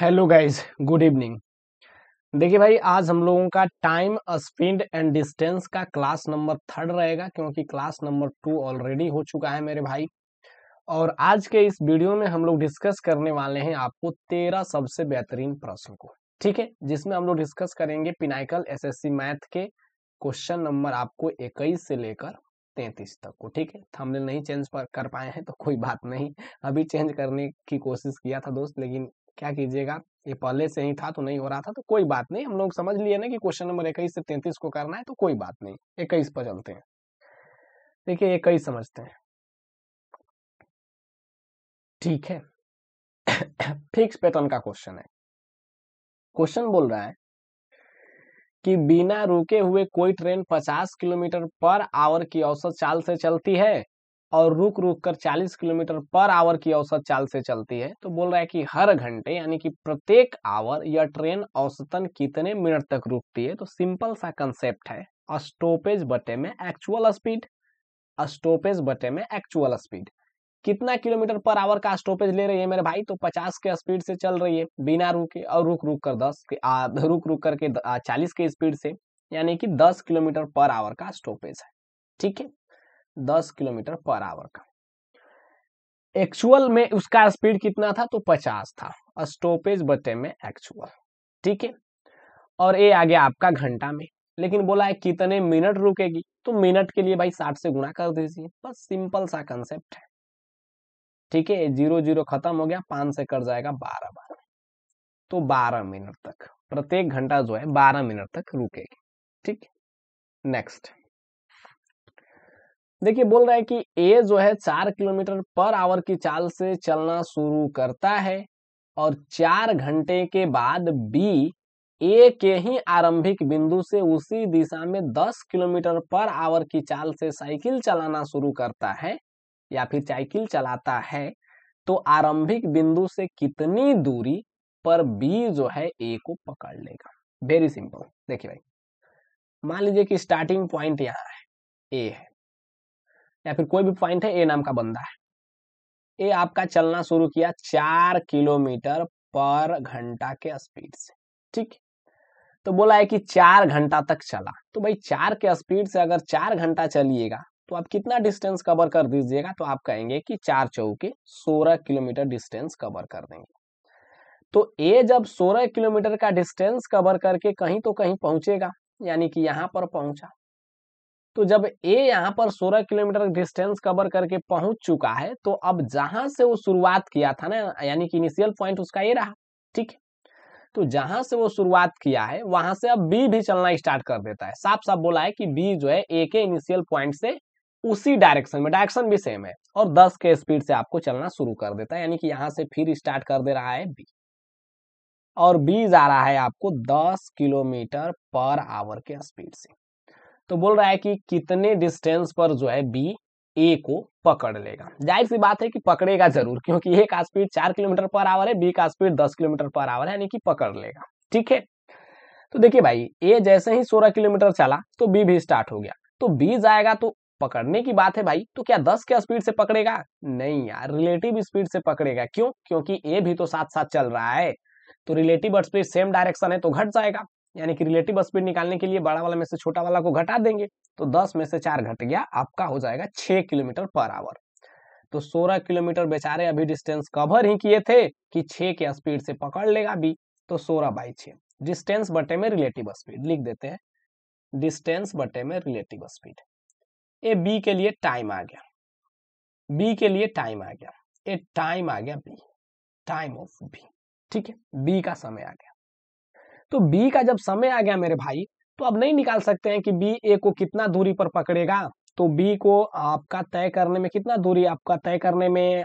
hello guys good evening देखिए भाई आज हम लोगों का टाइम स्पीड एंड डिस्टेंस का क्लास नंबर थर्ड रहेगा क्योंकि क्लास नंबर टू ऑलरेडी हो चुका है मेरे भाई और आज के इस वीडियो में हम लोग डिस्कस करने वाले हैं आपको तेरह सबसे बेहतरीन प्रश्न को ठीक है जिसमें हम लोग डिस्कस करेंगे पिनाइकल एस मैथ के क्वेश्चन नंबर आपको इक्कीस से लेकर तैतीस तक को ठीक है थंबनेल नहीं चेंज कर पाए हैं तो कोई बात नहीं अभी चेंज करने की कोशिश किया था दोस्त लेकिन क्या कीजिएगा ये पहले से ही था तो नहीं हो रहा था तो कोई बात नहीं हम लोग समझ लिए ना कि क्वेश्चन नंबर इक्कीस से तैतीस को करना है तो कोई बात नहीं इक्कीस पर चलते हैं देखिए इक्कीस समझते हैं ठीक है फिक्स पैटर्न का क्वेश्चन है क्वेश्चन बोल रहा है कि बिना रुके हुए कोई ट्रेन 50 किलोमीटर पर आवर की औसत चाल से चलती है और रुक रुक कर 40 किलोमीटर पर आवर की औसत चाल से चलती है तो बोल रहा है कि हर घंटे यानी कि प्रत्येक आवर यह ट्रेन औसतन कितने मिनट तक रुकती है तो सिंपल सा कंसेप्ट है अस्टोपेज बटे में एक्चुअल स्पीड अस्टोपेज बटे में एक्चुअल स्पीड कितना किलोमीटर पर आवर का स्टॉपेज ले रही है मेरे भाई तो 50 के स्पीड से चल रही है बिना रुके और रुक रुक कर 10 के आ, रुक रुक करके 40 के स्पीड से यानी कि 10 किलोमीटर पर आवर का स्टॉपेज है ठीक है दस किलोमीटर पर आवर का एक्चुअल में उसका स्पीड कितना था तो पचास था स्टॉपेज बटे में एक्चुअल ठीक है और ये आ गया आपका घंटा में लेकिन बोला है कितने मिनट रुकेगी तो मिनट के लिए भाई साठ से गुणा कर दीजिए बस सिंपल सा कंसेप्ट है ठीक है जीरो जीरो खत्म हो गया पांच से कर जाएगा बारह बारह तो बारह मिनट तक प्रत्येक घंटा जो है बारह मिनट तक रुकेगी ठीक नेक्स्ट देखिए बोल रहा है कि ए जो है चार किलोमीटर पर आवर की चाल से चलना शुरू करता है और चार घंटे के बाद बी ए के ही आरंभिक बिंदु से उसी दिशा में दस किलोमीटर पर आवर की चाल से साइकिल चलाना शुरू करता है या फिर साइकिल चलाता है तो आरंभिक बिंदु से कितनी दूरी पर बी जो है ए को पकड़ लेगा वेरी सिंपल देखिए भाई मान लीजिए कि स्टार्टिंग पॉइंट यहाँ है ए है या फिर कोई भी पॉइंट है ए नाम का बंदा है ए आपका चलना शुरू किया चार किलोमीटर पर घंटा के स्पीड से ठीक तो बोला है कि चार घंटा तक चला तो भाई चार के स्पीड से अगर चार घंटा चलिएगा तो आप कितना डिस्टेंस कवर कर दीजिएगा तो आप कहेंगे कि चार चौके सोलह किलोमीटर डिस्टेंस कवर कर देंगे तो ए जब सोलह किलोमीटर का डिस्टेंस कवर करके कहीं तो कहीं पहुंचेगा यानी कि यहां पर पहुंचा तो जब ए यहाँ पर 16 किलोमीटर डिस्टेंस कवर करके पहुंच चुका है तो अब जहां से वो शुरुआत किया था ना यानी कि इनिशियल पॉइंट उसका ये रहा ठीक है तो जहां से वो शुरुआत किया है वहां से अब बी भी चलना स्टार्ट कर देता है साफ साफ बोला है कि बी जो है ए के इनिशियल पॉइंट से उसी डायरेक्शन में डायरेक्शन भी सेम है और दस के स्पीड से आपको चलना शुरू कर देता है यानी कि यहां से फिर स्टार्ट कर दे रहा है बी और बी जा रहा है आपको दस किलोमीटर पर आवर के स्पीड से तो बोल रहा है कि कितने डिस्टेंस पर जो है बी ए को पकड़ लेगा जाहिर सी बात है कि पकड़ेगा जरूर क्योंकि ए का स्पीड चार किलोमीटर पर आवर है बी का स्पीड दस किलोमीटर पर आवर है यानी कि पकड़ लेगा ठीक है तो देखिए भाई ए जैसे ही सोलह किलोमीटर चला तो बी भी स्टार्ट हो गया तो बी जाएगा तो पकड़ने की बात है भाई तो क्या दस के स्पीड से पकड़ेगा नहीं यार रिलेटिव स्पीड से पकड़ेगा क्यों क्योंकि ए भी तो साथ साथ चल रहा है तो रिलेटिव स्पीड सेम डायरेक्शन है तो घट जाएगा यानी कि रिलेटिव स्पीड निकालने के लिए बड़ा वाला में से छोटा वाला को घटा देंगे तो दस में से चार घट गया आपका हो जाएगा छह किलोमीटर पर आवर तो सोलह किलोमीटर बेचारे अभी डिस्टेंस कवर ही किए थे कि छह के स्पीड से पकड़ लेगा बी तो सोलह बाई छः डिस्टेंस बटे में रिलेटिव स्पीड लिख देते हैं डिस्टेंस बटे में रिलेटिव स्पीड ए बी के लिए टाइम आ गया बी के लिए टाइम आ गया ए टाइम आ गया बी टाइम ऑफ बी ठीक है बी का समय आ गया तो बी का जब समय आ गया मेरे भाई तो अब नहीं निकाल सकते हैं कि बी ए को कितना दूरी पर पकड़ेगा तो बी को आपका तय करने में कितना दूरी आपका तय करने में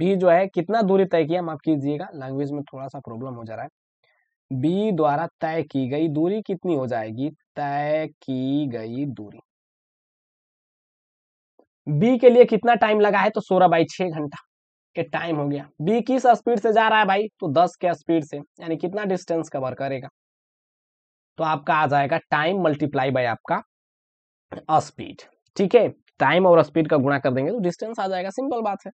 बी जो है कितना दूरी तय किया माफ कीजिएगा लैंग्वेज में थोड़ा सा प्रॉब्लम हो जा रहा है बी द्वारा तय की गई दूरी कितनी हो जाएगी तय की गई दूरी बी के लिए कितना टाइम लगा है तो सोलह बाई छ घंटा के टाइम हो गया बी किस स्पीड से जा रहा है भाई तो दस के स्पीड से यानी कितना डिस्टेंस कवर करेगा तो आपका आ जाएगा टाइम मल्टीप्लाई बाय आपका स्पीड ठीक है टाइम और स्पीड का गुणा कर देंगे तो डिस्टेंस आ जाएगा सिंपल बात है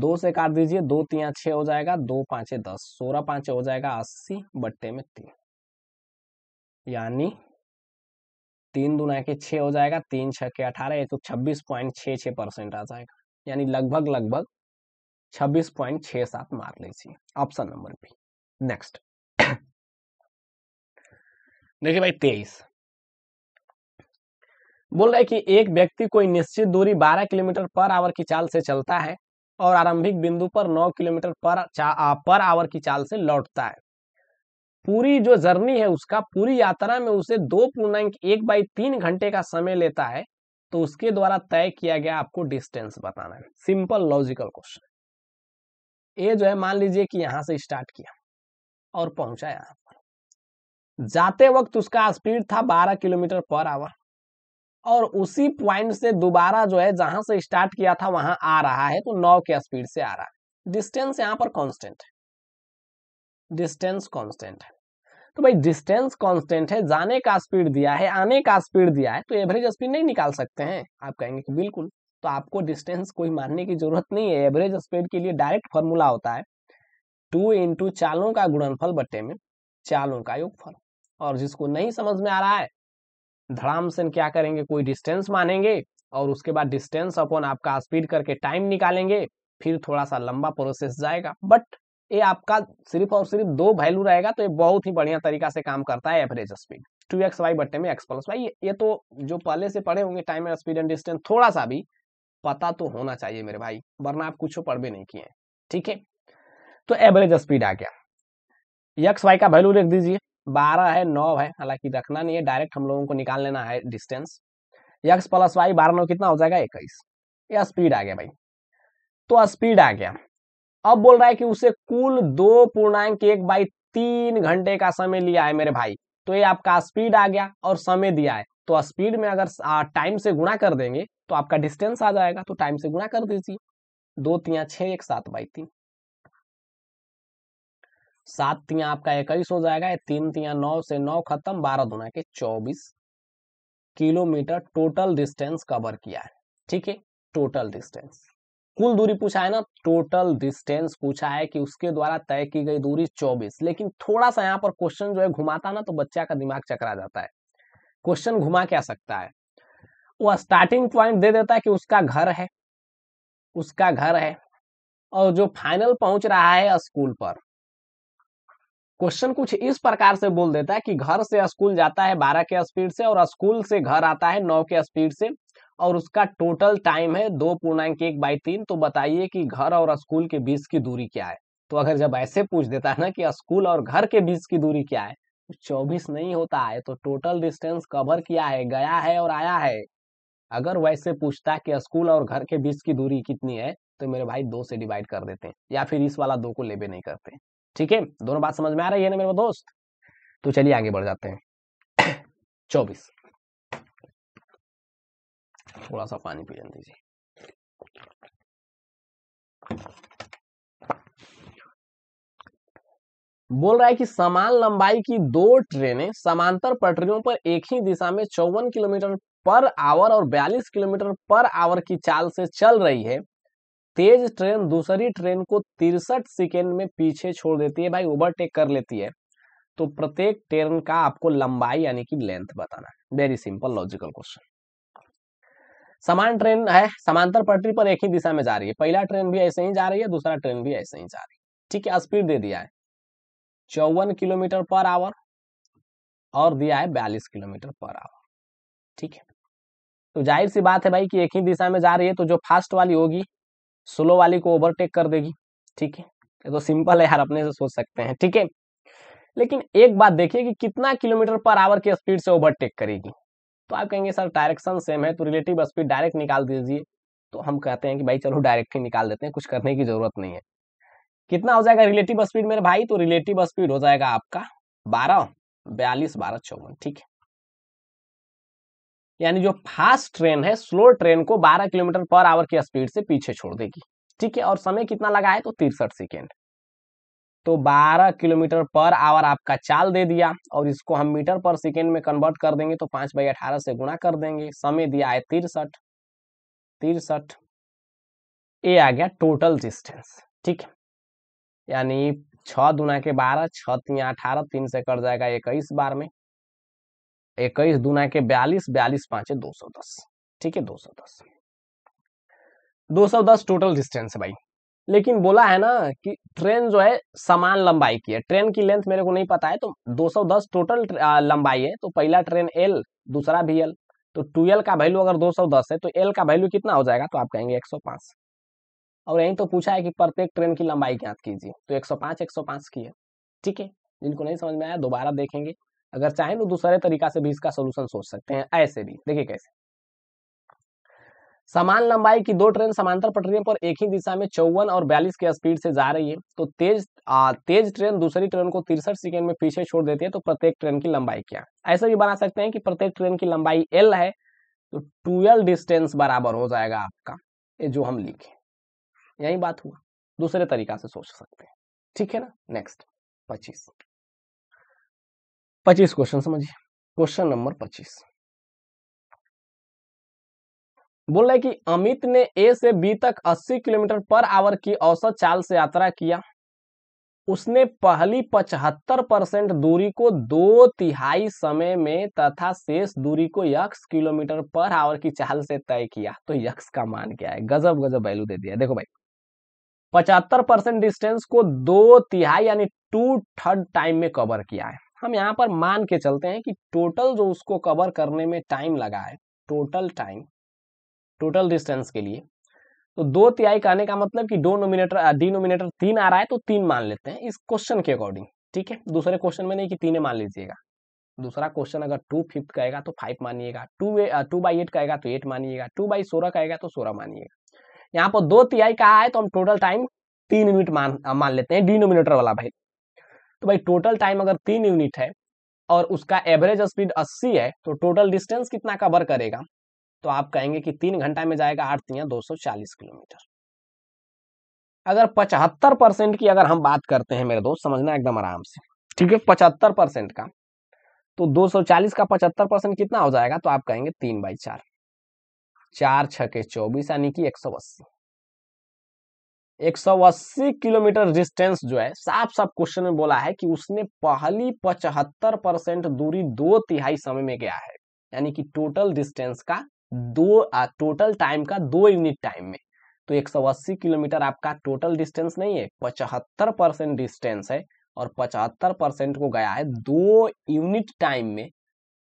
दो से काट दीजिए दो तीन छः हो जाएगा दो पांच दस सोलह पांच हो जाएगा अस्सी बट्टे में तीन यानी तीन दुना के छ हो जाएगा तीन छह के अठारह तो छब्बीस पॉइंट छ छ परसेंट आ जाएगा यानी लगभग लगभग छब्बीस पॉइंट छह सात मार्क लै ऑप्शन नंबर बी नेक्स्ट देखिए भाई तेईस बोल रहा है कि एक व्यक्ति कोई निश्चित दूरी 12 किलोमीटर पर आवर की चाल से चलता है और आरंभिक बिंदु पर 9 किलोमीटर पर पर आवर की चाल से लौटता है पूरी जो जर्नी है उसका पूरी यात्रा में उसे दो पूर्णांक एक बाई तीन घंटे का समय लेता है तो उसके द्वारा तय किया गया आपको डिस्टेंस बताना है सिंपल लॉजिकल क्वेश्चन ए जो है मान लीजिए कि यहां से स्टार्ट किया और पहुंचा यहां पर जाते वक्त उसका स्पीड था 12 किलोमीटर पर आवर और उसी पॉइंट से दोबारा जो है जहां से स्टार्ट किया था वहां आ रहा है तो नौ के स्पीड से आ रहा है डिस्टेंस यहां पर कॉन्स्टेंट है डिस्टेंस कॉन्स्टेंट है तो भाई डिस्टेंस कांस्टेंट है जाने का स्पीड दिया है आने का स्पीड दिया है तो एवरेज स्पीड नहीं निकाल सकते हैं आप कहेंगे कि बिल्कुल तो आपको डिस्टेंस कोई मानने की जरूरत नहीं है एवरेज स्पीड के लिए डायरेक्ट फॉर्मूला होता है टू इंटू चालों का गुणनफल बट्टे में चालों का योगफल और जिसको नहीं समझ में आ रहा है धड़ाम से क्या करेंगे कोई डिस्टेंस मानेंगे और उसके बाद डिस्टेंस अपॉन आपका स्पीड करके टाइम निकालेंगे फिर थोड़ा सा लंबा प्रोसेस जाएगा बट ये आपका सिर्फ और सिर्फ दो वैल्यू रहेगा तो ये बहुत ही बढ़िया तरीका से काम करता है average speed two X Y बट्टे में एक्स प्लस वाई ये तो जो पहले से पढ़े होंगे time and speed and distance थोड़ा सा भी पता तो होना चाहिए मेरे भाई वरना आप कुछ पढ़ भी नहीं किए ठीक है तो एवरेज स्पीड आ गया एक्स वाई का वैल्यू रख दीजिए बारह है नौ है हालांकि रखना नहीं है डायरेक्ट हम लोगों को निकाल लेना है डिस्टेंस एक्स प्लस वाई बारह नौ कितना हो जाएगा इक्कीस या स्पीड आ गया भाई तो स्पीड आ गया अब बोल रहा है कि उसे कुल दो पूर्णांक एक बाई तीन घंटे का समय लिया है मेरे भाई तो ये आपका स्पीड आ गया और समय दिया है तो स्पीड में अगर टाइम से गुणा कर देंगे तो आपका डिस्टेंस आ जाएगा तो टाइम से गुणा कर दीजिए दो तिया छ एक सात बाई तीन सात तिया आपका इक्कीस हो जाएगा तीन तिया नौ से नौ खत्म बारह दुना के चौबीस किलोमीटर टोटल डिस्टेंस कवर किया है ठीक है टोटल डिस्टेंस कुल दूरी पूछा है ना टोटल डिस्टेंस पूछा है कि उसके द्वारा तय की गई दूरी 24 लेकिन थोड़ा सा यहाँ पर क्वेश्चन जो है घुमाता ना तो बच्चा का दिमाग चकरा जाता है क्वेश्चन घुमा क्या सकता है वो स्टार्टिंग पॉइंट दे देता है कि उसका घर है उसका घर है और जो फाइनल पहुंच रहा है स्कूल पर क्वेश्चन कुछ इस प्रकार से बोल देता है कि घर से स्कूल जाता है बारह के स्पीड से और स्कूल से घर आता है नौ के स्पीड से और उसका टोटल टाइम है दो पूर्णांक एक बाई तीन तो बताइए कि घर और स्कूल के बीच की दूरी क्या है तो अगर जब ऐसे पूछ देता है ना कि स्कूल और घर के बीच की दूरी क्या है तो चौबीस नहीं होता है तो टोटल डिस्टेंस कवर किया है गया है और आया है अगर वैसे पूछता कि स्कूल और घर के बीच की दूरी कितनी है तो मेरे भाई दो से डिवाइड कर देते हैं या फिर इस वाला दो को लेबे नहीं करते ठीक है दोनों बात समझ में आ रही है ना मेरे दोस्त तो चलिए आगे बढ़ जाते हैं चौबीस थोड़ा सा पानी पी लेने दीजिए बोल रहा है कि समान लंबाई की दो ट्रेनें समांतर पटरियों पर एक ही दिशा में चौवन किलोमीटर पर आवर और 42 किलोमीटर पर आवर की चाल से चल रही है तेज ट्रेन दूसरी ट्रेन को तिरसठ सेकेंड में पीछे छोड़ देती है भाई ओवरटेक कर लेती है तो प्रत्येक ट्रेन का आपको लंबाई यानी कि लेंथ बताना है वेरी सिंपल लॉजिकल क्वेश्चन समान ट्रेन है समांतर पटरी पर एक ही दिशा में जा रही है पहला ट्रेन भी ऐसे ही जा रही है दूसरा ट्रेन भी ऐसे ही जा रही है ठीक है स्पीड दे दिया है चौवन किलोमीटर पर आवर और दिया है बयालीस किलोमीटर पर आवर ठीक है तो जाहिर सी बात है भाई कि एक ही दिशा में जा रही है तो जो फास्ट वाली होगी स्लो वाली को ओवरटेक कर देगी ठीक है ये तो सिंपल है यार अपने से सोच सकते हैं ठीक है लेकिन एक बात देखिए कि कितना किलोमीटर पर आवर की स्पीड से ओवरटेक करेगी तो आप कहेंगे सर डायरेक्शन सेम है तो रिलेटिव स्पीड डायरेक्ट निकाल दीजिए तो हम कहते हैं कि भाई चलो डायरेक्ट ही निकाल देते हैं कुछ करने की जरूरत नहीं है कितना हो जाएगा रिलेटिव स्पीड मेरे भाई तो रिलेटिव स्पीड हो जाएगा आपका बारह बयालीस बारह चौवन ठीक है यानी जो फास्ट ट्रेन है स्लो ट्रेन को 12 किलोमीटर पर आवर की स्पीड से पीछे छोड़ देगी ठीक है और समय कितना लगा है तो तिरसठ सेकेंड तो 12 किलोमीटर पर आवर आपका चाल दे दिया और इसको हम मीटर पर सेकेंड में कन्वर्ट कर देंगे तो पांच बाई अठारह से गुणा कर देंगे समय दिया है तिरसठ तिरसठ ये आ गया टोटल डिस्टेंस ठीक है यानी छ दुना के बारह छः तीन अठारह तीन से कट जाएगा इक्कीस बार में इक्कीस दुना के बयालीस बयालीस पांच दो सौ दस ठीक है दो सौ दस दो सौ दस टोटल डिस्टेंस भाई लेकिन बोला है ना कि ट्रेन जो है समान लंबाई की है ट्रेन की लेंथ मेरे को नहीं पता है तो 210 टोटल लंबाई है तो पहला ट्रेन एल दूसरा भी एल तो टू एल का वैल्यू अगर 210 है तो एल का वैल्यू कितना हो जाएगा तो आप कहेंगे 105 और यही तो पूछा है कि प्रत्येक ट्रेन की लंबाई ज्ञात कीजिए तो एक सौ की है ठीक है जिनको नहीं समझ में आया दोबारा देखेंगे अगर चाहें तो दूसरे तरीका से भी इसका सोल्यूशन सोच सकते हैं ऐसे भी देखिए कैसे समान लंबाई की दो ट्रेन समांतर पटरियों पर एक ही दिशा में चौवन और बयालीस के स्पीड से जा रही है तो तेज आ, तेज ट्रेन दूसरी ट्रेन को तिरसठ सेकेंड में पीछे छोड़ देती है तो प्रत्येक ट्रेन की लंबाई क्या ऐसा भी बना सकते हैं कि प्रत्येक ट्रेन की लंबाई एल है तो टूएल डिस्टेंस बराबर हो जाएगा आपका ये जो हम लिखे यही बात हुआ दूसरे तरीका से सोच सकते हैं ठीक है ना नेक्स्ट पच्चीस पच्चीस क्वेश्चन समझिए क्वेश्चन नंबर पच्चीस बोल रहे कि अमित ने ए से बी तक 80 किलोमीटर पर आवर की औसत चाल से यात्रा किया उसने पहली 75 परसेंट दूरी को दो तिहाई समय में तथा शेष दूरी को यक्स किलोमीटर पर आवर की चाल से तय किया तो यक्स का मान क्या है गजब गजब वैल्यू दे दिया देखो भाई पचहत्तर परसेंट डिस्टेंस को दो तिहाई यानी टू थर्ड टाइम में कवर किया है हम यहां पर मान के चलते हैं कि टोटल जो उसको कवर करने में टाइम लगा है टोटल टाइम टोटल डिस्टेंस के लिए तो दो तिहाई कहने का मतलब कि डो नोमिनेटर डिनोमिनेटर तीन आ रहा है तो तीन मान लेते हैं इस क्वेश्चन के अकॉर्डिंग ठीक है दूसरे क्वेश्चन में नहीं कि तीन मान लीजिएगा दूसरा क्वेश्चन अगर टू फिफ्थ कहेगा तो फाइव मानिएगा टू टू बाई एट कहेगा तो एट मानिएगा टू बाई सोलह कहेगा तो सोलह मानिएगा यहाँ पर दो तिहाई कहा है तो हम टोटल टाइम तीन यूनिट मान मान लेते हैं डिनोमिनेटर वाला भाई तो भाई टोटल टाइम अगर तीन यूनिट है और उसका एवरेज स्पीड अस्सी है तो टोटल डिस्टेंस कितना कवर करेगा तो आप कहेंगे कि तीन घंटा में जाएगा आठ तीन दो किलोमीटर अगर पचहत्तर परसेंट की अगर हम बात करते हैं मेरे दोस्त समझना एकदम आराम से ठीक है पचहत्तर परसेंट का तो 240 का पचहत्तर परसेंट कितना हो जाएगा तो आप कहेंगे तीन बाई चार चार छके चौबीस यानी कि एक सौ अस्सी एक सौ अस्सी किलोमीटर डिस्टेंस जो है साफ साफ क्वेश्चन में बोला है कि उसने पहली पचहत्तर परसेंट दूरी दो तिहाई समय में गया है यानी कि टोटल डिस्टेंस का दो टोटल टाइम का दो यूनिट टाइम में तो 180 किलोमीटर आपका टोटल डिस्टेंस नहीं है पचहत्तर परसेंट डिस्टेंस है और पचहत्तर परसेंट को गया है दो यूनिट टाइम में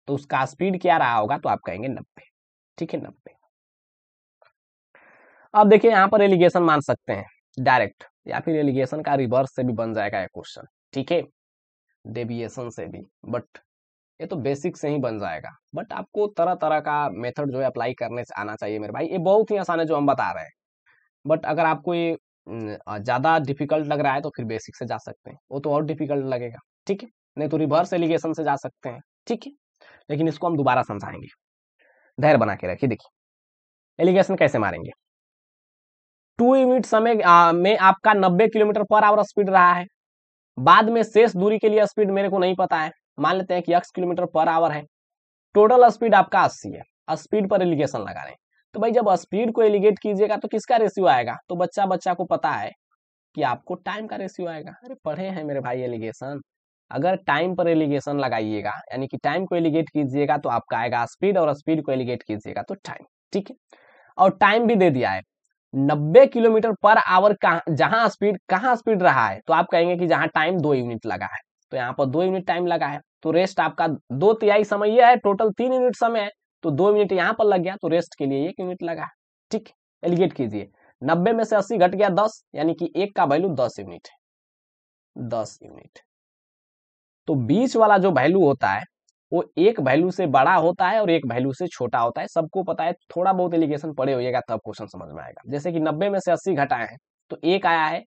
तो उसका स्पीड क्या रहा होगा तो आप कहेंगे नब्बे ठीक है नब्बे अब देखिए यहां पर एलिगेशन मान सकते हैं डायरेक्ट या फिर एलिगेशन का रिवर्स से भी बन जाएगा क्वेश्चन ठीक है डेविएशन से भी बट ये तो बेसिक से ही बन जाएगा बट आपको तरह तरह का मेथड जो है अप्लाई करने से आना चाहिए मेरे भाई ये बहुत ही आसान है जो हम बता रहे हैं बट अगर आपको ये ज़्यादा डिफिकल्ट लग रहा है तो फिर बेसिक से जा सकते हैं वो तो और डिफिकल्ट लगेगा ठीक है नहीं तो रिवर्स एलिगेशन से जा सकते हैं ठीक है लेकिन इसको हम दोबारा समझाएंगे धैर्य बना के रखिए देखिए एलिगेशन कैसे मारेंगे टू यूनिट समय में आपका नब्बे किलोमीटर पर आवर स्पीड रहा है बाद में शेष दूरी के लिए स्पीड मेरे को नहीं पता है मान लेते हैं कि एक्स किलोमीटर पर आवर है टोटल स्पीड आपका अस्सी है स्पीड पर एलिगेशन लगा रहे हैं तो भाई जब स्पीड को एलिगेट कीजिएगा तो किसका रेशियो आएगा तो बच्चा बच्चा को पता है कि आपको टाइम का रेशियो आएगा अरे पढ़े हैं मेरे भाई एलिगेशन अगर टाइम पर एलिगेशन लगाइएगा यानी कि टाइम को एलिगेट कीजिएगा तो आपका आएगा स्पीड और स्पीड को एलिगेट कीजिएगा तो टाइम ठीक है और टाइम भी दे दिया है नब्बे किलोमीटर पर आवर कहा जहां स्पीड कहाँ स्पीड रहा है तो आप कहेंगे कि जहां टाइम दो यूनिट लगा है तो यहाँ पर दो यूनिट टाइम लगा है तो रेस्ट आपका दो तिहाई समय यह है टोटल तीन यूनिट समय है तो दो यूनिट यहाँ पर लग गया तो रेस्ट के लिए एक यूनिट लगा है ठीक एलिगेट कीजिए नब्बे में से अस्सी घट गया दस यानी कि एक का वैल्यू दस यूनिट है दस यूनिट तो बीच वाला जो वैल्यू होता है वो एक वैल्यू से बड़ा होता है और एक वैल्यू से छोटा होता है सबको पता है थोड़ा बहुत एलिगेशन पड़े होगा तब क्वेश्चन समझ में आएगा जैसे कि नब्बे में से अस्सी घटाए हैं तो एक आया है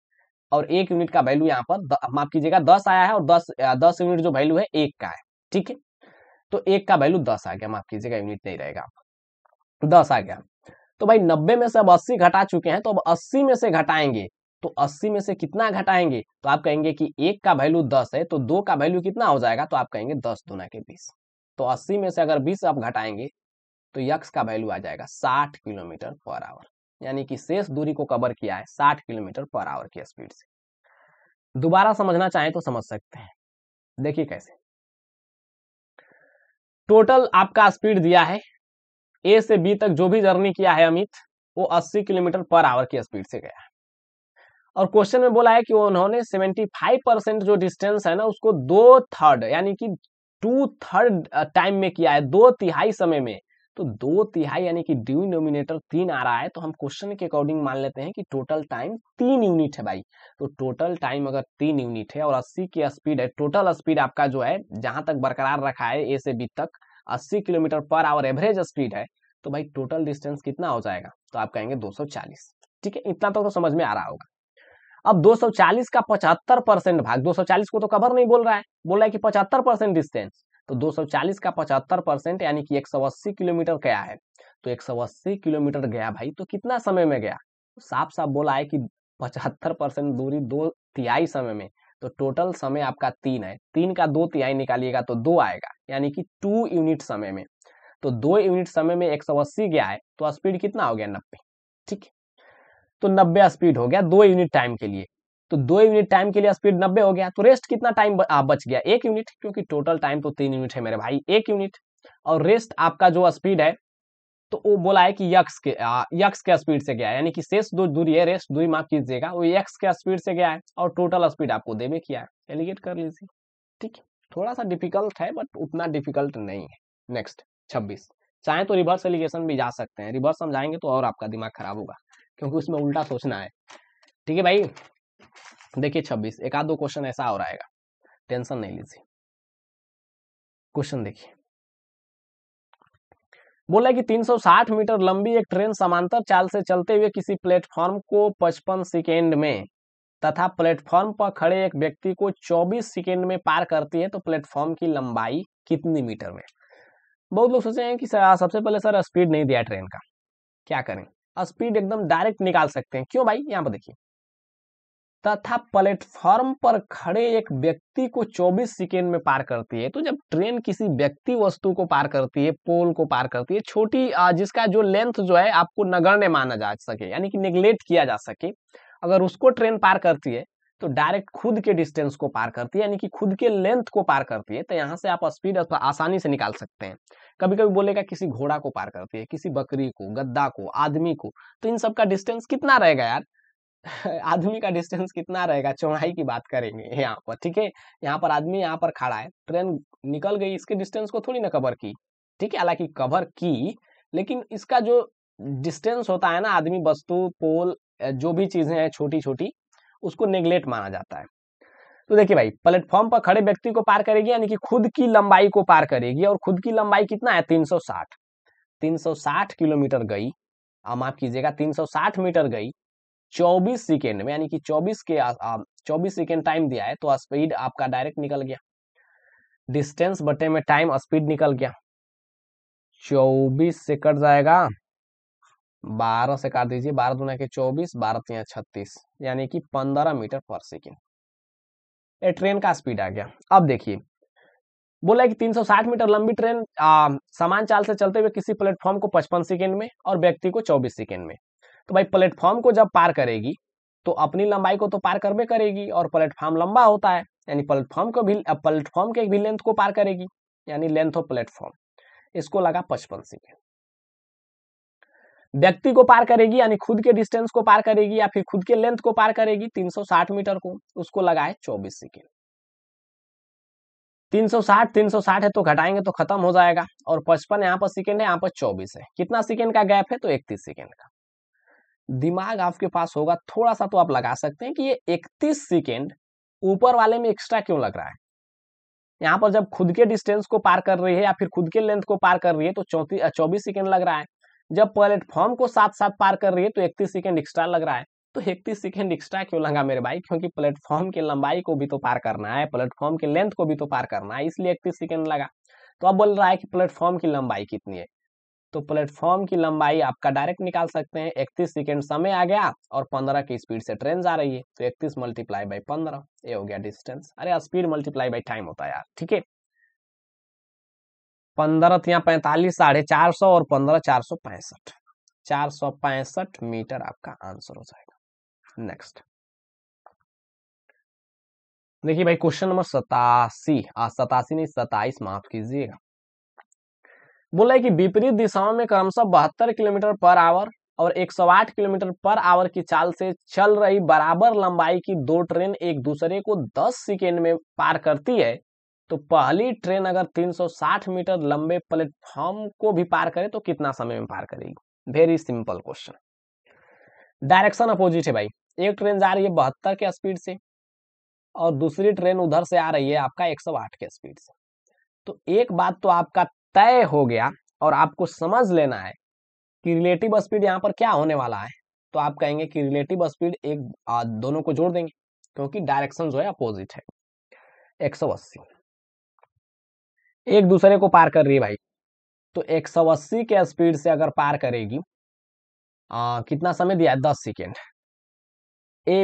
और एक यूनिट का वैल्यू यहाँ पर माफ कीजिएगा दस आया है और दस दस यूनिट जो वैल्यू है एक का है ठीक है तो एक का वैल्यू दस आ गया माफ कीजिएगा यूनिट नहीं रहेगा तो दस आ गया तो भाई नब्बे में से अब अस्सी घटा चुके हैं तो अब अस्सी में से घटाएंगे तो अस्सी में से कितना घटाएंगे तो आप कहेंगे कि एक का वैल्यू दस है तो दो का वैल्यू कितना हो जाएगा तो आप कहेंगे दस दोना के बीस तो अस्सी में से अगर बीस आप घटाएंगे तो यक्स का वैल्यू आ जाएगा साठ किलोमीटर पर आवर यानी कि शेष दूरी को कवर किया है साठ किलोमीटर पर आवर की स्पीड से दोबारा समझना चाहें तो समझ सकते हैं देखिए कैसे टोटल आपका स्पीड दिया है ए से बी तक जो भी जर्नी किया है अमित वो 80 किलोमीटर पर आवर की स्पीड से गया और क्वेश्चन में बोला है कि उन्होंने 75 परसेंट जो डिस्टेंस है ना उसको दो थर्ड यानी कि टू थर्ड टाइम में किया है दो तिहाई समय में तो दो तिहाई यानी कि ड्यू नोमिनेटर तीन आ रहा है तो हम क्वेश्चन के अकॉर्डिंग मान लेते हैं कि टोटल टाइम तीन यूनिट है भाई तो टोटल टाइम अगर तीन यूनिट है और अस्सी की स्पीड है टोटल स्पीड आपका जो है जहां तक बरकरार रखा है ए से बी तक अस्सी kilometre per our average speed है तो भाई टोटल डिस्टेंस कितना हो जाएगा तो आप कहेंगे दो ठीक है इतना तो, तो समझ में आ रहा होगा अब 240 का 75 परसेंट भाग 240 को तो कवर नहीं बोल रहा है बोल रहा है कि 75 परसेंट डिस्टेंस तो 240 का 75 परसेंट यानी कि 180 किलोमीटर गया है तो 180 किलोमीटर गया भाई तो कितना समय में गया साफ साफ बोला है कि पचहत्तर परसेंट दूरी दो तिहाई समय में तो टोटल समय आपका तीन है तीन का दो तिहाई निकालिएगा तो दो आएगा यानी कि टू यूनिट समय में तो दो यूनिट समय में एक सौ अस्सी गया है तो स्पीड कितना हो गया नब्बे ठीक है तो नब्बे स्पीड हो गया दो यूनिट टाइम के लिए तो दो यूनिट टाइम के लिए स्पीड नब्बे हो गया तो रेस्ट कितना टाइम बच गया एक यूनिट क्योंकि टोटल टाइम तो तीन यूनिट है मेरे भाई एक यूनिट और रेस्ट आपका जो स्पीड है तो वो बोला है कि यक्स के यक्स के स्पीड से गया है यानी कि शेष दो दूरी है रेस्ट दूरी माफ कीजिएगा वो यक्स के स्पीड से गया है और टोटल स्पीड आपको देवे किया है एलिगेट कर लीजिए ठीक है थोड़ा सा डिफिकल्ट है बट उतना डिफिकल्ट नहीं है नेक्स्ट छब्बीस चाहे तो रिवर्स एलिगेशन भी जा सकते हैं रिवर्स समझाएंगे तो और आपका दिमाग खराब होगा क्योंकि उसमें उल्टा सोचना है ठीक है भाई देखिए छब्बीस एक आध दो क्वेश्चन ऐसा और आएगा टेंशन नहीं लीजिए क्वेश्चन देखिए बोला है कि 360 मीटर लंबी एक ट्रेन समांतर चाल से चलते हुए किसी प्लेटफॉर्म को 55 सेकेंड में तथा प्लेटफॉर्म पर खड़े एक व्यक्ति को 24 सेकेंड में पार करती है तो प्लेटफॉर्म की लंबाई कितनी मीटर में बहुत लोग सोचे हैं कि सर सबसे पहले सर स्पीड नहीं दिया ट्रेन का क्या करें स्पीड एकदम डायरेक्ट निकाल सकते हैं क्यों भाई यहाँ पर देखिए तथा प्लेटफॉर्म पर खड़े एक व्यक्ति को 24 सेकेंड में पार करती है तो जब ट्रेन किसी व्यक्ति वस्तु को पार करती है पोल को पार करती है छोटी जिसका जो लेंथ जो है आपको नगण्य माना जा सके यानी कि निगलेक्ट किया जा सके अगर उसको ट्रेन पार करती है तो डायरेक्ट खुद के डिस्टेंस को पार करती है यानी कि खुद के लेंथ को पार करती है तो यहाँ से आप स्पीड आसानी से निकाल सकते हैं कभी कभी बोलेगा किसी घोड़ा को पार करती है किसी बकरी को गद्दा को आदमी को तो इन सब का डिस्टेंस कितना रहेगा यार आदमी का डिस्टेंस कितना रहेगा चौड़ाई की बात करेंगे यहाँ पर ठीक है यहाँ पर आदमी यहाँ पर खड़ा है ट्रेन निकल गई इसके डिस्टेंस को थोड़ी ना कवर की ठीक है हालांकि कवर की लेकिन इसका जो डिस्टेंस होता है ना आदमी वस्तु पोल जो भी चीजें हैं छोटी छोटी उसको नेग्लेक्ट माना जाता है तो देखिए भाई प्लेटफॉर्म पर खड़े व्यक्ति को पार करेगी यानी कि खुद की लंबाई को पार करेगी और खुद की लंबाई कितना है 360 360 किलोमीटर गई और माफ कीजिएगा 360 मीटर गई चौबीस सेकेंड में यानी कि चौबीस के चौबीस सेकेंड टाइम दिया है तो स्पीड आपका डायरेक्ट निकल गया डिस्टेंस बटे में टाइम स्पीड निकल गया चौबीस से कट जाएगा बारह से काट दीजिए बारह दुना के चौबीस बारह तीन छत्तीस यानी कि पंद्रह मीटर पर सेकेंड ये ट्रेन का स्पीड आ गया अब देखिए बोला कि 360 मीटर लंबी ट्रेन समान चाल से चलते हुए किसी प्लेटफॉर्म को 55 सेकेंड में और व्यक्ति को 24 सेकेंड में तो भाई प्लेटफॉर्म को जब पार करेगी तो अपनी लंबाई को तो पार करबे करेगी और प्लेटफॉर्म लंबा होता है यानी प्लेटफॉर्म को भी प्लेटफॉर्म के भी लेंथ को पार करेगी यानी लेंथ ऑफ प्लेटफॉर्म इसको लगा पचपन सेकेंड व्यक्ति को पार करेगी यानी खुद के डिस्टेंस को पार करेगी या फिर खुद के लेंथ को पार करेगी 360 मीटर को उसको लगाए 24 सेकेंड 360 360 है तो घटाएंगे तो खत्म हो जाएगा और 55 यहाँ पर सेकेंड है यहाँ पर 24 है कितना सेकेंड का गैप है तो 31 सेकेंड का दिमाग आपके पास होगा थोड़ा सा तो आप लगा सकते हैं कि ये इकतीस सेकेंड ऊपर वाले में एक्स्ट्रा क्यों लग रहा है यहाँ पर जब खुद के डिस्टेंस को पार कर रही है या फिर खुद के लेंथ को पार कर रही है तो चौंतीस चौबीस सेकेंड लग रहा है जब प्लेटफॉर्म को साथ साथ पार कर रही है तो इकतीस सेकेंड एक्स्ट्रा लग रहा है तो इकतीस सेकेंड एक्स्ट्रा क्यों लगा मेरे भाई क्योंकि प्लेटफॉर्म की लंबाई को भी तो पार करना है प्लेटफॉर्म के लेंथ को भी तो पार करना है इसलिए इकतीस सेकेंड लगा तो अब बोल रहा है कि प्लेटफॉर्म की लंबाई कितनी है तो प्लेटफॉर्म की लंबाई आपका डायरेक्ट निकाल सकते हैं इकतीस सेकेंड समय आ गया और पंद्रह की स्पीड से ट्रेन जा रही है तो इकतीस मल्टीप्लाई बाई पंद्रह ये हो गया डिस्टेंस अरे स्पीड मल्टीप्लाई बाई टाइम होता है यार ठीक है पंद्रह यहाँ पैंतालीस साढ़े चार सौ और पंद्रह चार सौ पैंसठ चार सौ पैंसठ मीटर आपका आंसर हो जाएगा नेक्स्ट देखिए भाई क्वेश्चन नंबर सतासी सतासी नहीं सताइस माफ कीजिएगा बोला है कि विपरीत दिशाओं में क्रमशः बहत्तर किलोमीटर पर आवर और 108 किलोमीटर पर आवर की चाल से चल रही बराबर लंबाई की दो ट्रेन एक दूसरे को 10 सेकेंड में पार करती है तो पहली ट्रेन अगर 360 मीटर लंबे प्लेटफॉर्म को भी पार करे तो कितना समय में पार करेगी very simple question direction opposite है भाई एक ट्रेन जा रही है बहत्तर के स्पीड से और दूसरी ट्रेन उधर से आ रही है आपका एक के स्पीड से तो एक बात तो आपका तय हो गया और आपको समझ लेना है कि रिलेटिव स्पीड यहाँ पर क्या होने वाला है तो आप कहेंगे कि रिलेटिव स्पीड एक आ, दोनों को जोड़ देंगे क्योंकि डायरेक्शन जो है अपोजिट है अस्सी एक दूसरे को पार कर रही है भाई तो अस्सी के स्पीड से अगर पार करेगी आ, कितना समय दिया है दस सेकेंड ए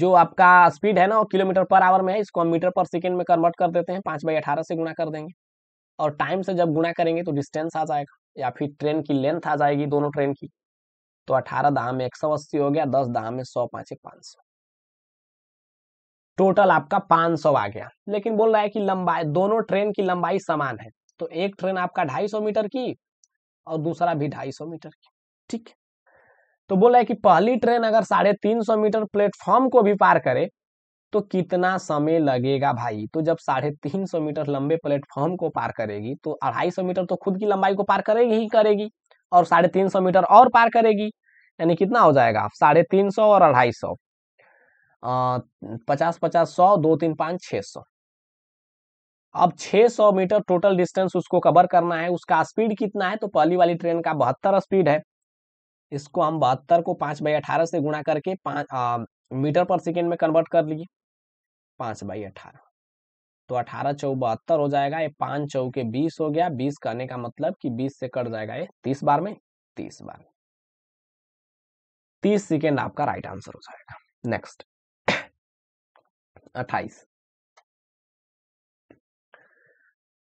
जो आपका स्पीड है ना वो किलोमीटर पर आवर में है इसको हम मीटर पर सेकेंड में कन्वर्ट कर देते हैं पाँच बाई अठारह से गुणा कर देंगे और टाइम से जब गुणा करेंगे तो डिस्टेंस आ जाएगा या फिर ट्रेन की लेंथ आ जाएगी दोनों ट्रेन की तो अठारह दाम में एक सौ अस्सी हो गया दस दाम में सौ पाँच पांच सौ टोटल आपका पांच सौ आ गया लेकिन बोल रहा है कि लंबाई दोनों ट्रेन की लंबाई समान है तो एक ट्रेन आपका ढाई सौ मीटर की और दूसरा भी ढाई सौ मीटर की ठीक तो बोल रहा है कि पहली ट्रेन अगर साढ़े तीन सौ मीटर प्लेटफॉर्म को भी पार करे तो कितना समय लगेगा भाई तो जब साढ़े तीन सौ मीटर लंबे प्लेटफॉर्म को पार करेगी तो अढ़ाई सौ मीटर तो खुद की लंबाई को पार करेगी ही करेगी और साढ़े तीन सौ मीटर और पार करेगी यानी कितना हो जाएगा साढ़े तीन सौ और अढ़ाई सौ पचास पचास सौ दो तीन पाँच छः सौ अब सौ मीटर टोटल डिस्टेंस उसको कवर करना है उसका स्पीड कितना है तो पहली वाली ट्रेन का बहत्तर स्पीड है इसको हम बहत्तर को पाँच बाई अठारह से गुणा करके पाँच मीटर पर सेकेंड में कन्वर्ट कर लिए पांच बाई अठारह तो अठारह चौ बहत्तर हो जाएगा ये पांच चौ के बीस हो गया बीस करने का मतलब कि बीस से कट जाएगा ये तीस बार में तीस बार में तीस सेकेंड आपका राइट आंसर हो जाएगा नेक्स्ट अट्ठाईस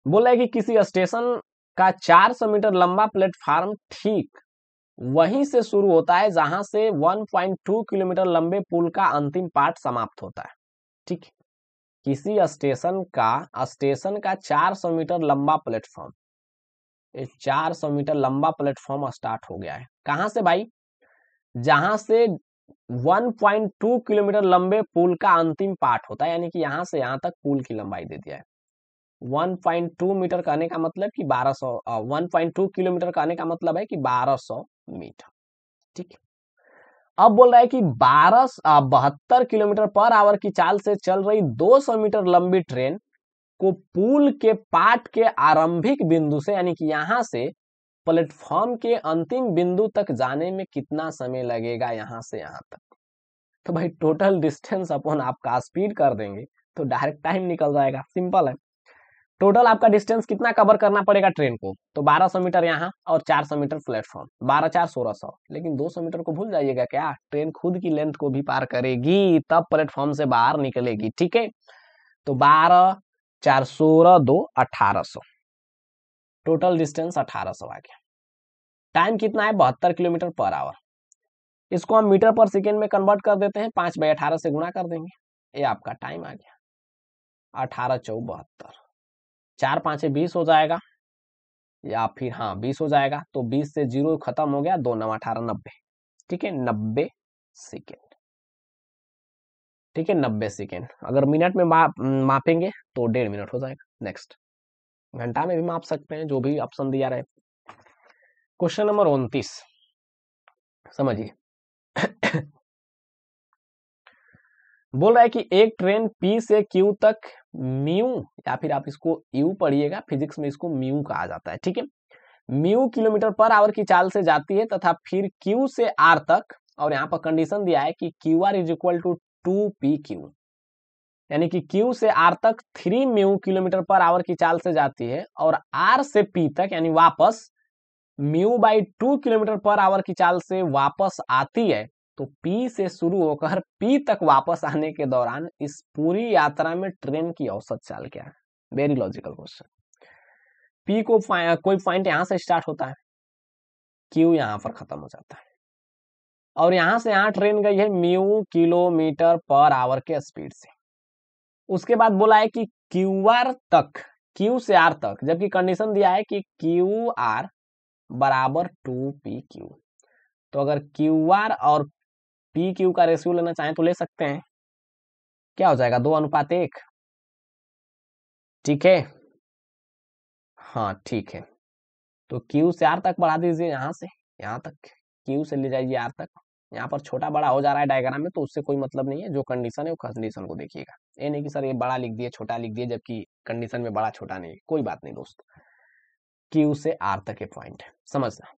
बोला है कि किसी स्टेशन का 400 मीटर लंबा प्लेटफार्म ठीक वहीं से शुरू होता है जहां से 1.2 किलोमीटर लंबे पुल का अंतिम पार्ट समाप्त होता है ठीक है किसी स्टेशन का स्टेशन का 400 मीटर लंबा प्लेटफॉर्म चार सौ मीटर लंबा प्लेटफॉर्म स्टार्ट हो गया है कहां से भाई जहां से 1.2 किलोमीटर लंबे पुल का अंतिम पार्ट होता है यानी कि यहां से यहां तक पुल की लंबाई दे दिया है 1.2 मीटर कहने का मतलब कि 1200 1.2 किलोमीटर कहने का मतलब है कि 1200 मीटर ठीक है अब बोल रहा है कि बारह बहत्तर किलोमीटर पर आवर की चाल से चल रही 200 मीटर लंबी ट्रेन को पुल के पाट के आरंभिक बिंदु से यानी कि यहां से प्लेटफॉर्म के अंतिम बिंदु तक जाने में कितना समय लगेगा यहां से यहां तक तो भाई टोटल डिस्टेंस अपन आपका स्पीड कर देंगे तो डायरेक्ट टाइम निकल जाएगा सिंपल है टोटल आपका डिस्टेंस कितना कवर करना पड़ेगा ट्रेन को तो 1200 मीटर यहाँ और 400 मीटर प्लेटफॉर्म बारह चार सोलह सौ लेकिन 200 मीटर को भूल जाइएगा क्या ट्रेन खुद की लेंथ को भी पार करेगी तब प्लेटफॉर्म से बाहर निकलेगी ठीक है तो बारह चार सोलह दो अठारह सौ टोटल डिस्टेंस अठारह सौ आ गया टाइम कितना है बहत्तर किलोमीटर पर आवर इसको हम मीटर पर सेकेंड में कन्वर्ट कर देते हैं पांच बाई अठारह से गुणा कर देंगे ये आपका टाइम आ गया अठारह चौ बहत्तर चार पाँचे बीस हो जाएगा या फिर हाँ बीस हो जाएगा तो बीस से जीरो खत्म हो गया दो नौ अठारह नब्बे ठीक है नब्बे सेकेंड ठीक है नब्बे सेकेंड अगर मिनट में मा, मापेंगे तो डेढ़ मिनट हो जाएगा नेक्स्ट घंटा में भी माप सकते हैं जो भी ऑप्शन दिया रहे क्वेश्चन नंबर उनतीस समझिए बोल रहा है कि एक ट्रेन पी से क्यू तक म्यू या फिर आप इसको यू पढ़िएगा फिजिक्स में इसको म्यू कहा जाता है ठीक है म्यू किलोमीटर पर आवर की चाल से जाती है तथा फिर क्यू से आर तक और यहाँ पर कंडीशन दिया है कि Q R is equal to two P Q यानी कि क्यू से आर तक three mu kilometre per hour की चाल से जाती है और आर से पी तक यानी वापस mu by two kilometre per hour की चाल से वापस आती है तो पी से शुरू होकर पी तक वापस आने के दौरान इस पूरी यात्रा में ट्रेन की औसत चाल क्या है वेरी लॉजिकल क्वेश्चन पी को कोई पॉइंट यहां से स्टार्ट होता है क्यू यहां पर खत्म हो जाता है और यहां से यहां ट्रेन गई है म्यू किलोमीटर पर आवर के स्पीड से उसके बाद बोला है कि क्यू आर तक क्यू से आर तक जबकि कंडीशन दिया है कि क्यू आर बराबर टू पी क्यू तो अगर क्यू आर और पी क्यू का रेशियो लेना चाहें तो ले सकते हैं क्या हो जाएगा दो अनुपात एक ठीक है हाँ ठीक है तो क्यू से आर तक बढ़ा दीजिए यहां से यहाँ तक क्यू से ले जाइए आर तक यहाँ पर छोटा बड़ा हो जा रहा है डायग्राम में तो उससे कोई मतलब नहीं है जो कंडीशन है वो कंडीशन को देखिएगा ये नहीं कि सर ये बड़ा लिख दिए छोटा लिख दिए जबकि कंडीशन में बड़ा छोटा नहीं कोई बात नहीं दोस्त क्यू से आर तक के पॉइंट समझना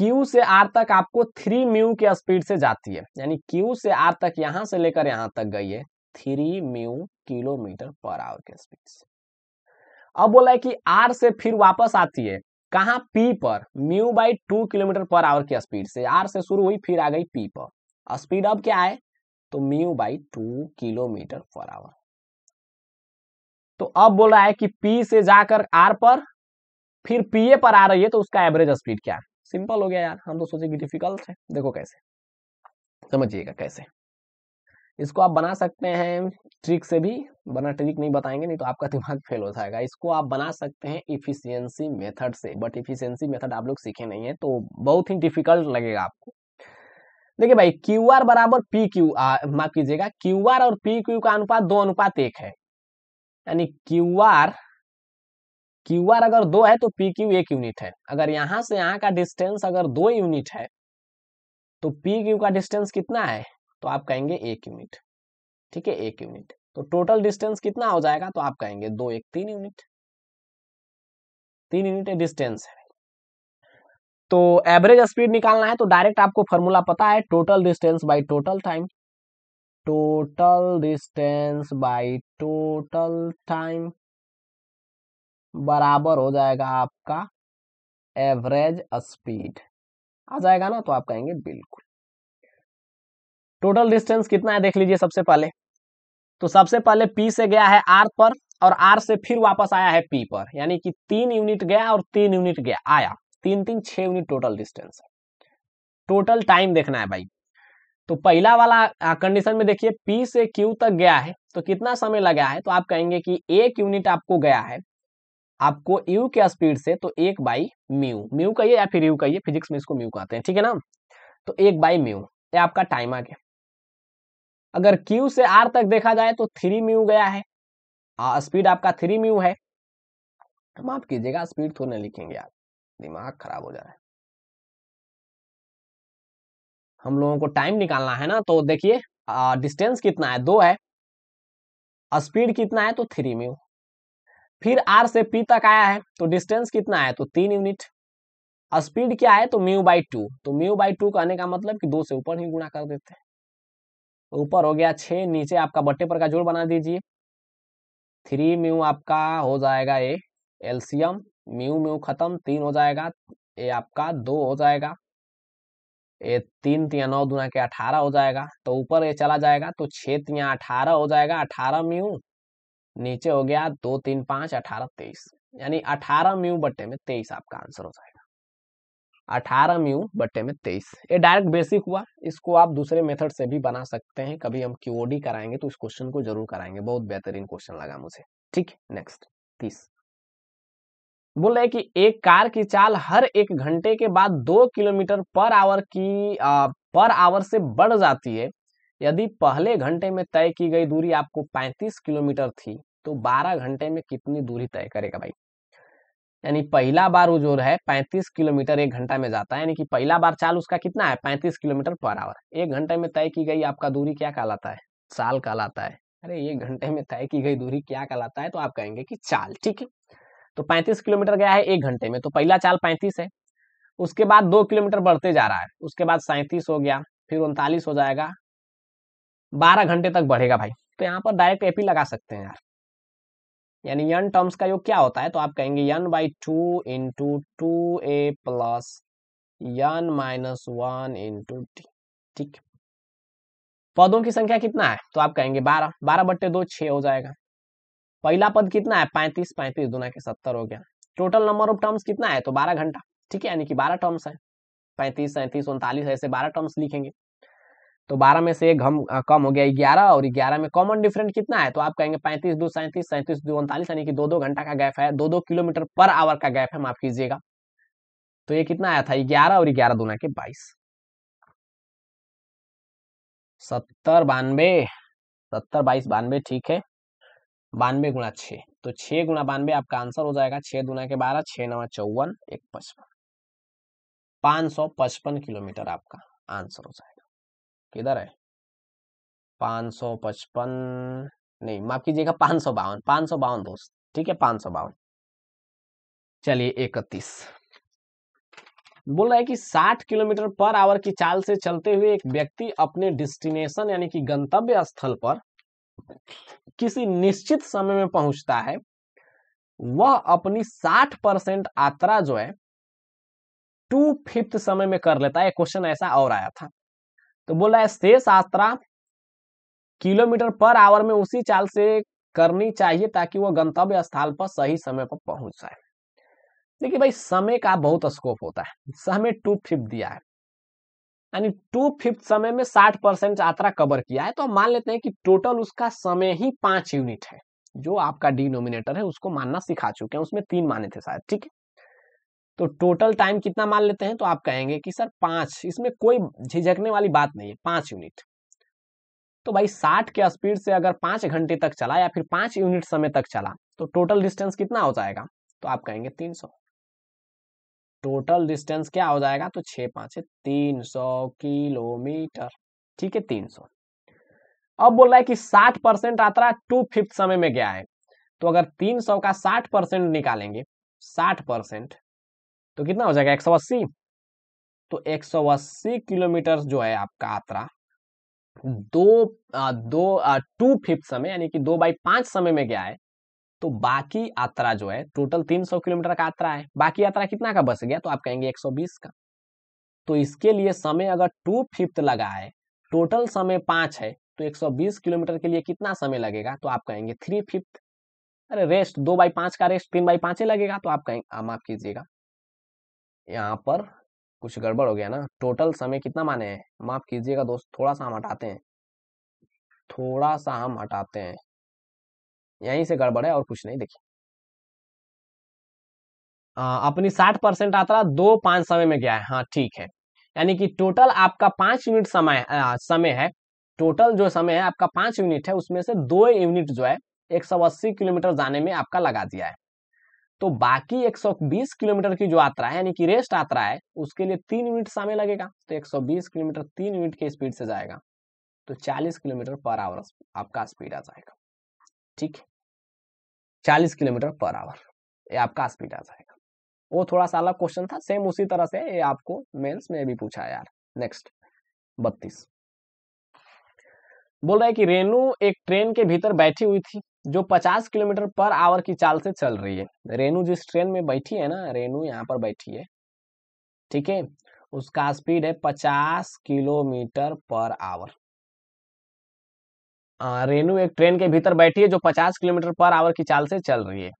क्यू से आर तक आपको थ्री म्यू के स्पीड से जाती है यानी क्यू से आर तक यहां से लेकर यहां तक गई है three mu kilometre per hour के स्पीड से अब बोला है कि आर से फिर वापस आती है कहा पी पर mu by two kilometre per hour की स्पीड से आर से शुरू हुई फिर आ गई पी पर स्पीड अब क्या है तो mu by two kilometre per hour तो अब बोल रहा है कि पी से जाकर आर पर फिर पीए पर आ रही है तो उसका एवरेज स्पीड क्या है सिंपल हो गया यार हम तो सोचे कि डिफिकल्ट है देखो कैसे समझिएगा कैसे इसको आप बना सकते हैं ट्रिक से भी बना ट्रिक नहीं बताएंगे नहीं तो आपका दिमाग फेल हो जाएगा इसको आप बना सकते हैं इफिशियंसी मेथड से बट इफिशियंसी मेथड आप लोग सीखे नहीं है तो बहुत ही डिफिकल्ट लगेगा आपको देखिए भाई क्यू आर बराबर पी क्यू माफ कीजिएगा क्यू आर और पी क्यू का अनुपात दो अनुपात एक है यानी क्यू आर क्यू आर अगर दो है तो पी क्यू एक यूनिट है अगर यहां से यहाँ का डिस्टेंस अगर दो यूनिट है तो पी क्यू का डिस्टेंस कितना है तो आप कहेंगे एक यूनिट ठीक है एक यूनिट तो टोटल डिस्टेंस कितना हो जाएगा तो आप कहेंगे दो एक तीन यूनिट तीन यूनिट डिस्टेंस है तो एवरेज स्पीड निकालना है तो डायरेक्ट आपको फॉर्मूला पता है total distance by total time total distance by total time बराबर हो जाएगा आपका एवरेज स्पीड आ जाएगा ना तो आप कहेंगे बिल्कुल टोटल डिस्टेंस कितना है देख लीजिए सबसे पहले तो सबसे पहले पी से गया है आर पर और आर से फिर वापस आया है पी पर यानी कि तीन यूनिट गया और तीन यूनिट गया आया तीन तीन छह यूनिट टोटल डिस्टेंस है टोटल टाइम देखना है भाई तो पहला वाला कंडीशन में देखिए पी से क्यू तक गया है तो कितना समय लगा है तो आप कहेंगे कि एक यूनिट आपको गया है आपको यू के स्पीड से तो एक बाई म्यू म्यू कहिए या फिर यू कहिए फिजिक्स में इसको म्यू कहते हैं ठीक है ना तो एक बाई म्यू ये आपका टाइम आ गया अगर क्यू से आर तक देखा जाए तो थ्री म्यू गया है स्पीड आपका थ्री म्यू है माफ कीजिएगा स्पीड थोड़ा लिखेंगे आप दिमाग खराब हो जा रहा है हम लोगों को टाइम निकालना है ना तो देखिए डिस्टेंस कितना है दो है स्पीड कितना है तो थ्री म्यू फिर आर से पी तक आया है तो डिस्टेंस कितना है तो तीन यूनिट स्पीड क्या है तो म्यू बाई टू तो म्यू बाई टू कहने का मतलब कि दो से ऊपर ही गुणा कर देते हैं तो ऊपर हो गया छे नीचे आपका बट्टे पर का जोड़ बना दीजिए थ्री म्यू आपका हो जाएगा ए एल्सियम म्यू म्यू खत्म तीन हो जाएगा ए आपका दो हो जाएगा ए तीन तिया नौ दुना के अठारह हो जाएगा तो ऊपर ये चला जाएगा तो छह तिया अठारह हो जाएगा अठारह म्यू नीचे हो गया दो तीन पांच अठारह तेईस यानी अठारह म्यू बट्टे में तेईस आपका आंसर हो जाएगा अठारह म्यू बट्टे में तेईस ये डायरेक्ट बेसिक हुआ इसको आप दूसरे मेथड से भी बना सकते हैं कभी हम क्यूओडी कराएंगे तो इस क्वेश्चन को जरूर कराएंगे बहुत बेहतरीन क्वेश्चन लगा मुझे ठीक नेक्स्ट तीस बोल रहे कि एक कार की चाल हर एक घंटे के बाद दो किलोमीटर पर आवर की आ, पर आवर से बढ़ जाती है यदि पहले घंटे में तय की गई दूरी आपको 35 किलोमीटर थी तो 12 घंटे में कितनी दूरी तय करेगा भाई यानी पहला बार वो जो है 35 किलोमीटर एक घंटा में जाता है यानी कि पहला बार चाल उसका कितना है 35 किलोमीटर पर आवर एक घंटे में तय की गई आपका दूरी क्या कहलाता है चाल कहलाता है अरे एक घंटे में तय की गई दूरी क्या कहलाता है तो आप कहेंगे कि चाल ठीक है तो पैंतीस किलोमीटर गया है एक घंटे में तो पहला चाल पैंतीस है उसके बाद दो किलोमीटर बढ़ते जा रहा है उसके बाद सैंतीस हो गया फिर उनतालीस हो जाएगा बारह घंटे तक बढ़ेगा भाई तो यहाँ पर डायरेक्ट एपी लगा सकते हैं यार यानी यन टर्म्स का योग क्या होता है तो आप कहेंगे N by two into two A plus N minus one into T ठीक पदों की संख्या कितना है तो आप कहेंगे बारह बारह बट्टे दो छ हो जाएगा पहला पद कितना है पैंतीस पैंतीस दुना के सत्तर हो गया टोटल नंबर ऑफ टर्म्स कितना है तो बारह घंटा ठीक है यानी कि बारह टर्म्स है पैंतीस सैंतीस उनतालीस ऐसे बारह टर्म्स लिखेंगे तो 12 में से एक हम कम हो गया ग्यारह और ग्यारह में कॉमन डिफरेंट कितना है तो आप कहेंगे पैंतीस दो सैंतीस सैंतीस दो उनतालीस यानी कि दो दो घंटा का गैप है दो दो किलोमीटर पर आवर का गैप है माफ कीजिएगा तो ये कितना आया था ग्यारह और ग्यारह दोनों के बाईस सत्तर बानवे सत्तर बाईस बानवे ठीक है बानवे गुणा छे तो छे गुणा बानवे आपका आंसर हो जाएगा छह दुना के बारह छह नवा चौवन एक पचपन पांच सौ पचपन किलोमीटर आपका आंसर हो जाएगा किधर है पाँच सौ पचपन नहीं माफ कीजिएगा पाँच सौ बावन पाँच सौ बावन दोस्त ठीक है पाँच सौ बावन चलिए इकतीस बोल रहा है कि 60 किलोमीटर पर आवर की चाल से चलते हुए एक व्यक्ति अपने डिस्टिनेशन यानी कि गंतव्य स्थल पर किसी निश्चित समय में पहुंचता है वह अपनी 60 परसेंट यात्रा जो है टू फिफ्थ समय में कर लेता है क्वेश्चन ऐसा और आया था तो बोल रहा है शेष यात्रा किलोमीटर पर आवर में उसी चाल से करनी चाहिए ताकि वो गंतव्य स्थल पर सही समय पर पहुंच जाए देखिए भाई समय का बहुत स्कोप होता है समय टू फिफ्थ दिया है यानी टू फिफ्थ समय में साठ परसेंट यात्रा कवर किया है तो हम मान लेते हैं कि टोटल उसका समय ही पांच यूनिट है जो आपका डिनोमिनेटर है उसको मानना सिखा चुके हैं उसमें तीन माने थे शायद ठीक है तो टोटल टाइम कितना मान लेते हैं तो आप कहेंगे कि सर पांच इसमें कोई झिझकने वाली बात नहीं है पांच यूनिट तो भाई साठ के स्पीड से अगर पांच घंटे तक चला या फिर पांच यूनिट समय तक चला तो टोटल डिस्टेंस कितना हो जाएगा तो आप कहेंगे तीन सौ टोटल डिस्टेंस क्या हो जाएगा तो छह पांच तीन सौ किलोमीटर ठीक है तीन सौ अब बोल रहा है कि साठ परसेंट यात्रा टू फिफ्थ समय में गया है तो अगर तीन सौ का साठ परसेंट निकालेंगे साठ परसेंट तो कितना हो जाएगा एक सौ अस्सी तो एक सौ अस्सी किलोमीटर जो है आपका यात्रा दो आ, दो आ, टू फिफ्थ समय यानी कि दो बाई पांच समय में गया है तो बाकी यात्रा जो है टोटल तीन सौ किलोमीटर का यात्रा है बाकी यात्रा कितना का बस गया तो आप कहेंगे एक सौ बीस का तो इसके लिए समय अगर टू फिफ्थ लगा है टोटल समय पांच है तो एक सौ बीस किलोमीटर के लिए कितना समय लगेगा तो आप कहेंगे थ्री फिफ्थ अरे रेस्ट दो बाई पांच का रेस्ट तीन बाई पांच ही लगेगा तो आप कहेंगे माफ कीजिएगा यहाँ पर कुछ गड़बड़ हो गया ना टोटल समय कितना माने हैं माफ कीजिएगा दोस्त थोड़ा सा हम हटाते हैं थोड़ा सा हम हटाते हैं यहीं से गड़बड़ है और कुछ नहीं देखिए अपनी साठ परसेंट यात्रा दो पांच समय में गया है हाँ ठीक है यानी कि टोटल आपका पांच यूनिट समय आ, समय है टोटल जो समय है आपका पांच यूनिट है उसमें से दो यूनिट जो है एक सौ अस्सी किलोमीटर जाने में आपका लगा दिया है तो बाकी 120 किलोमीटर की जो यात्रा है यानी कि रेस्ट यात्रा है उसके लिए तीन यूनिट समय लगेगा तो 120 किलोमीटर तीन यूनिट के स्पीड से जाएगा तो 40 किलोमीटर पर आवर आपका स्पीड आ जाएगा ठीक है 40 किलोमीटर पर आवर ये आपका स्पीड आ जाएगा वो थोड़ा सा अलग क्वेश्चन था सेम उसी तरह से ये आपको मेन्स में भी पूछा यार नेक्स्ट बत्तीस बोल रहा है कि रेनू एक ट्रेन के भीतर बैठी हुई थी जो 50 किलोमीटर पर आवर की चाल से चल रही है रेनू जिस ट्रेन में बैठी है ना रेनू यहाँ पर बैठी है ठीक है उसका स्पीड है 50 किलोमीटर पर आवर रेनू एक ट्रेन के भीतर बैठी है जो 50 किलोमीटर पर आवर की चाल से चल रही है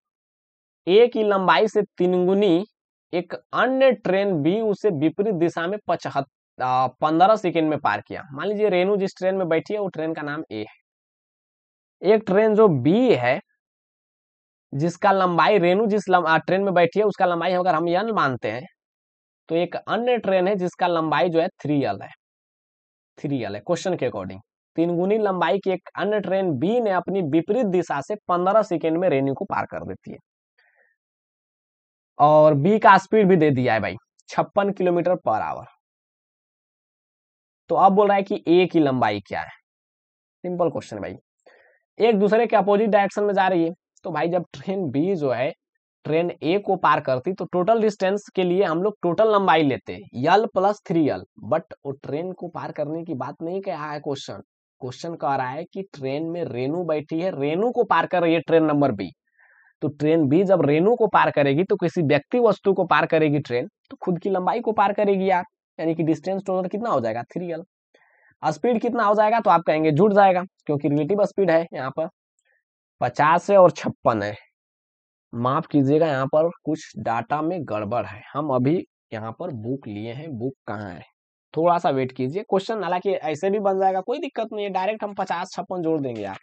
ए की लंबाई से तिनगुनी एक अन्य ट्रेन भी उसे विपरीत दिशा में पचहत्तर पंद्रह सेकेंड में पार किया मान लीजिए रेनू जिस ट्रेन में बैठी है वो ट्रेन का नाम ए है एक ट्रेन जो बी है जिसका लंबाई रेणु जिस ट्रेन में बैठी है उसका लंबाई अगर हम यन मानते हैं तो एक अन्य ट्रेन है जिसका लंबाई जो है थ्री एल है थ्री एल है क्वेश्चन के अकॉर्डिंग तीन गुनी लंबाई की एक अन्य ट्रेन बी ने अपनी विपरीत दिशा से पंद्रह सेकेंड में रेणु को पार कर देती है और बी का स्पीड भी दे दिया है भाई छप्पन किलोमीटर पर आवर तो अब बोल रहा है कि ए की लंबाई क्या है सिंपल क्वेश्चन भाई एक दूसरे के अपोजिट डायरेक्शन में जा रही है तो भाई जब ट्रेन बी जो है ट्रेन ए को पार करती तो टोटल डिस्टेंस के लिए हम लोग टोटल लंबाई लेते हैं L plus three L but वो ट्रेन को पार करने की बात नहीं कह रहा है क्वेश्चन क्वेश्चन कह रहा है कि ट्रेन में रेनू बैठी है रेनू को पार कर रही है ट्रेन नंबर बी तो ट्रेन बी जब रेनू को पार करेगी तो किसी व्यक्ति वस्तु को पार करेगी ट्रेन तो खुद की लंबाई को पार करेगी यार यानी कि डिस्टेंस टोटल कितना हो जाएगा थ्री यल स्पीड कितना हो जाएगा तो आप कहेंगे जुट जाएगा क्योंकि रिलेटिव स्पीड है यहाँ पर पचास है और छप्पन है माफ कीजिएगा यहाँ पर कुछ डाटा में गड़बड़ है हम अभी यहाँ पर बुक लिए हैं बुक कहाँ है थोड़ा सा वेट कीजिए क्वेश्चन हालांकि ऐसे भी बन जाएगा कोई दिक्कत नहीं है डायरेक्ट हम पचास छप्पन जोड़ देंगे यार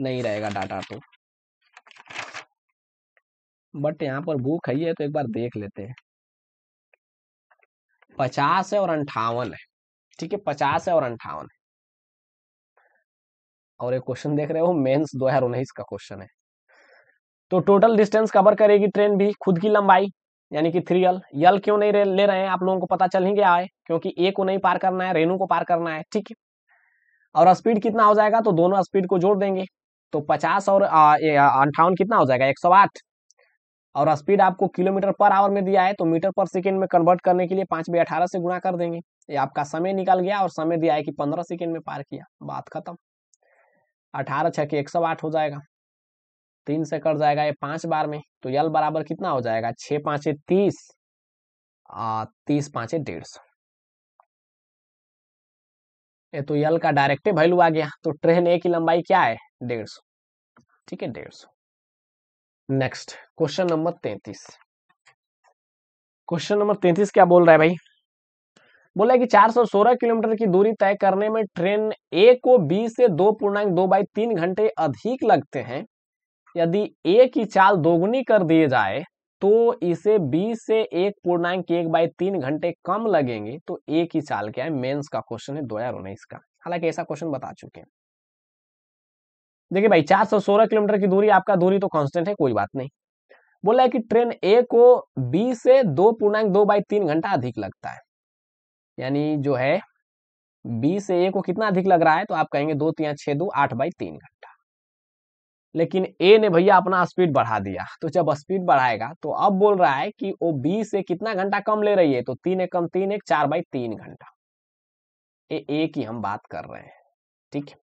नहीं रहेगा डाटा तो बट यहाँ पर बुक है तो एक बार देख लेते हैं पचास है और अंठावन है ठीक है पचास है और अंठावन है और एक क्वेश्चन देख रहे हो मेंस उन्नीस का क्वेश्चन है तो टोटल डिस्टेंस कवर करेगी ट्रेन भी खुद की लंबाई यानी कि थ्री यल यल क्यों नहीं ले रहे हैं आप लोगों को पता चल ही गया है क्योंकि ए को नहीं पार करना है रेनू को पार करना है ठीक है और स्पीड कितना हो जाएगा तो दोनों स्पीड को जोड़ देंगे तो पचास और अंठावन कितना हो जाएगा एक सौ आठ और स्पीड आपको किलोमीटर पर आवर में दिया है तो मीटर पर सेकेंड में कन्वर्ट करने के लिए पाँच बे अठारह से गुणा कर देंगे ये आपका समय निकल गया और समय दिया है कि पंद्रह सेकेंड में पार किया बात खत्म अठारह छः के एक सौ आठ हो जाएगा तीन से कट जाएगा ये पाँच बार में तो यल बराबर कितना हो जाएगा छः पाँचे तीस तीस पाँचे डेढ़ सौ ये तो यल का डायरेक्ट वैल्यू आ गया तो ट्रेन ए की लंबाई क्या है डेढ़ सौ ठीक है डेढ़ सौ नेक्स्ट क्वेश्चन नंबर तैतीस क्वेश्चन नंबर तैतीस क्या बोल रहा है भाई बोला है कि 416 किलोमीटर की दूरी तय करने में ट्रेन ए को बी से दो पूर्णांक दो बाई तीन घंटे अधिक लगते हैं यदि ए की चाल दोगुनी कर दिए जाए तो इसे बी से एक पूर्णांक एक बाई तीन घंटे कम लगेंगे तो ए की चाल क्या है मेंस का क्वेश्चन है दो हजार उन्नीस का हालांकि ऐसा क्वेश्चन बता चुके हैं देखिए भाई 416 किलोमीटर की दूरी आपका दूरी तो कांस्टेंट है कोई बात नहीं बोला है कि ट्रेन ए को बी से दो पूर्णांक दो बाई तीन घंटा अधिक लगता है यानी जो है बी से ए को कितना अधिक लग रहा है तो आप कहेंगे दो तीन छह दो आठ बाई तीन घंटा लेकिन ए ने भैया अपना स्पीड बढ़ा दिया तो जब स्पीड बढ़ाएगा तो अब बोल रहा है कि वो बी से कितना घंटा कम ले रही है तो तीन एक कम तीन एक चार बाई तीन घंटा ए ए की हम बात कर रहे हैं ठीक है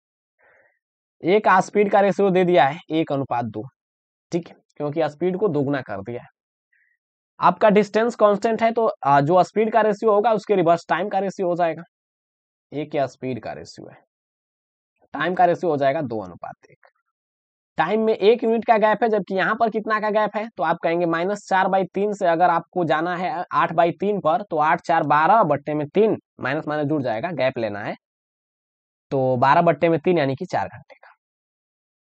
एक स्पीड का रेशियो दे दिया है एक अनुपात दो ठीक है क्योंकि स्पीड को दोगुना कर दिया है आपका डिस्टेंस कांस्टेंट है तो जो स्पीड का रेशियो होगा उसके रिवर्स टाइम का रेशियो हो जाएगा एक या स्पीड का रेशियो है टाइम का रेशियो हो जाएगा दो अनुपात एक टाइम में एक यूनिट का गैप है जबकि यहाँ पर कितना का गैप है तो आप कहेंगे माइनस चार बाई तीन से अगर आपको जाना है आठ बाई तीन पर तो आठ चार बारह बट्टे में तीन माइनस माइनस जुड़ जाएगा गैप लेना है तो बारह बट्टे में तीन यानी कि चार घंटे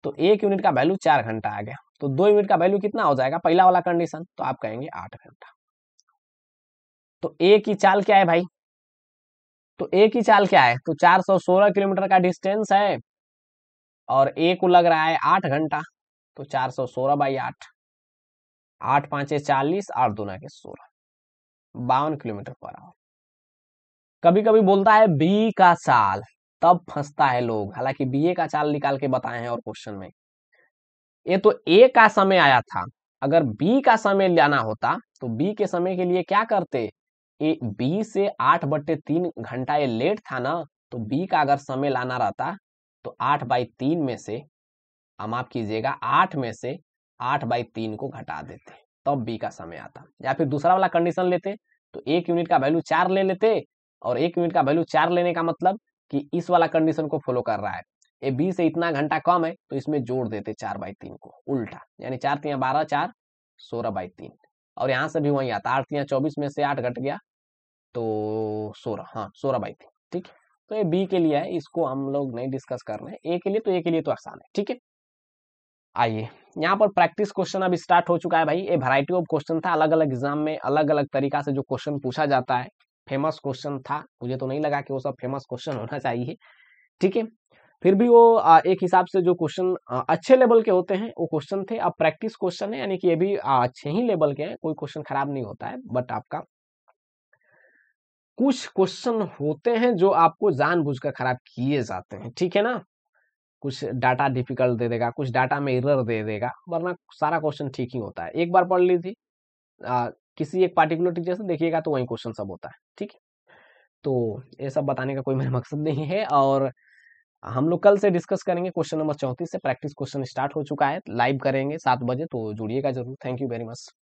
तो एक यूनिट का वैल्यू चार घंटा आ गया तो दो यूनिट का वैल्यू कितना हो जाएगा पहला वाला कंडीशन तो आप कहेंगे आठ घंटा तो ए की चाल क्या है भाई तो ए की चाल क्या है तो 416 किलोमीटर का डिस्टेंस है और ए को लग रहा है आठ घंटा तो 416 सौ सोलह बाई आठ आठ पांच चालीस आठ दो के सोलह बावन किलोमीटर पर आवर कभी कभी बोलता है बी का साल तब फंसता है लोग हालांकि बीए का चाल निकाल के बताए हैं और क्वेश्चन में ये तो ए का समय आया था अगर बी का समय लाना होता तो बी के समय के लिए क्या करते ए बी से आठ बट्टे तीन घंटा ये लेट था ना तो बी का अगर समय लाना रहता तो आठ बाई तीन में से हम आप कीजिएगा आठ में से आठ बाई तीन को घटा देते तब तो बी का समय आता या फिर दूसरा वाला कंडीशन लेते तो एक यूनिट का वैल्यू चार ले लेते और एक यूनिट का वैल्यू चार लेने का मतलब कि इस वाला कंडीशन को फॉलो कर रहा है ये बी से इतना घंटा कम है तो इसमें जोड़ देते चार बाई तीन को उल्टा यानी चार तीन बारह चार सोलह बाई तीन और यहाँ से भी वही आता आठ तीन चौबीस में से आठ घट गया तो सोलह हाँ सोलह बाई तीन ठीक है तो ये बी के लिए है इसको हम लोग नहीं डिस्कस कर रहे हैं ए के लिए तो ए के लिए तो आसान है ठीक है आइए यहाँ पर प्रैक्टिस क्वेश्चन अब स्टार्ट हो चुका है भाई ये वैरायटी ऑफ क्वेश्चन था अलग अलग एग्जाम में अलग अलग तरीका से जो क्वेश्चन पूछा जाता है फेमस क्वेश्चन था मुझे तो नहीं लगा कि वो सब फेमस क्वेश्चन होना चाहिए ठीक है फिर भी वो एक हिसाब से जो क्वेश्चन अच्छे लेवल के होते हैं वो क्वेश्चन थे अब प्रैक्टिस क्वेश्चन है यानी कि ये भी अच्छे ही लेवल के हैं कोई क्वेश्चन खराब नहीं होता है बट आपका कुछ क्वेश्चन होते हैं जो आपको जानबूझकर खराब किए जाते हैं ठीक है ना कुछ डाटा डिफिकल्ट दे देगा कुछ डाटा में इरर दे देगा वरना सारा क्वेश्चन ठीक ही होता है एक बार पढ़ ली थी किसी एक पार्टिकुलर टीचर से देखिएगा तो वही क्वेश्चन सब होता है ठीक है तो ये सब बताने का कोई मेरा मकसद नहीं है और हम लोग कल से डिस्कस करेंगे क्वेश्चन नंबर चौंतीस से प्रैक्टिस क्वेश्चन स्टार्ट हो चुका है लाइव करेंगे सात बजे तो जुड़िएगा जरूर थैंक यू वेरी मच